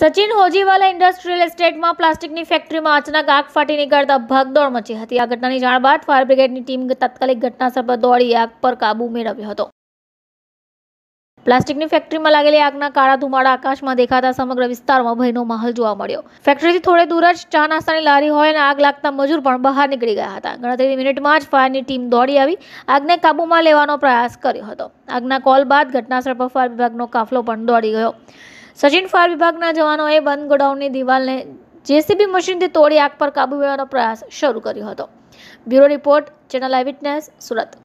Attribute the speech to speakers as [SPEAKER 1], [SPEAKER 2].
[SPEAKER 1] Sachin હોજીવાલા industrial એસ્ટેટમાં પ્લાસ્ટિકની ફેક્ટરીમાં અચાનક આગ ફાટી નીકળતા ભાગદોડ મચી હતી આ ઘટનાની જાણ બાદ ફાયર બ્રિગેડની ટીમ તાત્કાલિક ઘટનાસ્થળ પર દોડી આગ પર કાબૂ મેળવ્યો હતો પ્લાસ્ટિકની ફેક્ટરીમાં લાગેલી આગના કાળા ધુમાડા આકાશમાં દેખાતા સમગ્ર વિસ્તારમાં ભયનો માહોલ જોવા મળ્યો ફેક્ટરીથી થોડે દૂર જ ચા નાસ્તાની લારી હોય અને આગ લાગતા મજૂર પણ બહાર નીકળી ગયા હતા ગણતરી મિનિટમાં જ ફાયરની ટીમ દોડી આવી આગને કાબૂમાં લેવાનો પ્રયાસ કર્યો હતો આગના કોલ બાદ ઘટનાસ્થળ પર ફાયર વિભાગનો કાફલો પણ દોડી ગયો સચિન ફાયર વિભાગના જવાનોએ બંધ ગોડાઉનની દિવાલને જેસીબી મશીનથી તોડી આગ પર કાબૂ મેળવવાનો પ્રયાસ શરૂ કર્યો હતો bureau report channel eye witness Surat